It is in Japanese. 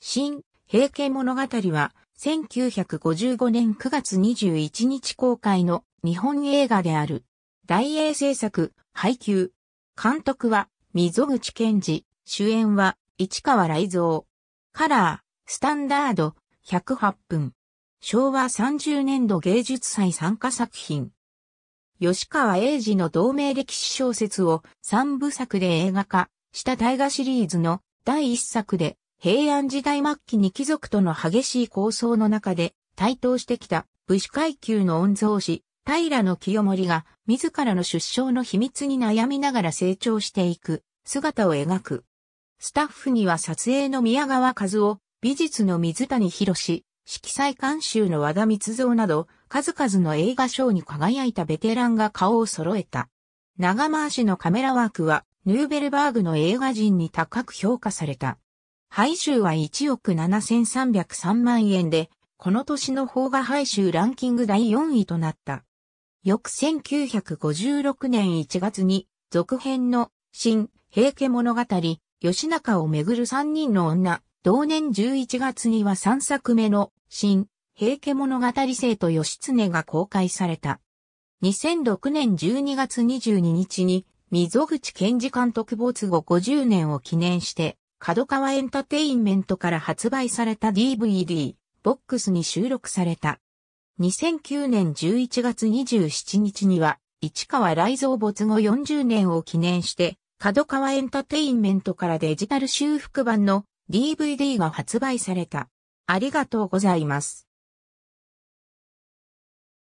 新、平家物語は、1955年9月21日公開の日本映画である。大英制作、配給。監督は、溝口健二。主演は、市川雷蔵。カラー、スタンダード、108分。昭和30年度芸術祭参加作品。吉川英治の同名歴史小説を三部作で映画化した大河シリーズの第一作で平安時代末期に貴族との激しい抗争の中で台頭してきた武士階級の御曹司、平清盛が自らの出生の秘密に悩みながら成長していく姿を描く。スタッフには撮影の宮川和夫、美術の水谷博色彩監修の和田光造など、数々の映画賞に輝いたベテランが顔を揃えた。長回しのカメラワークは、ヌーベルバーグの映画人に高く評価された。配収は1億7303万円で、この年の邦画配収ランキング第4位となった。翌1956年1月に、続編の新、平家物語、吉中をめぐる三人の女、同年11月には3作目の新、平家物語生と吉常が公開された。2006年12月22日に、溝口健二監督没後50年を記念して、角川エンタテインメントから発売された DVD、ボックスに収録された。2009年11月27日には、市川雷蔵没後40年を記念して、角川エンタテインメントからデジタル修復版の DVD が発売された。ありがとうございます。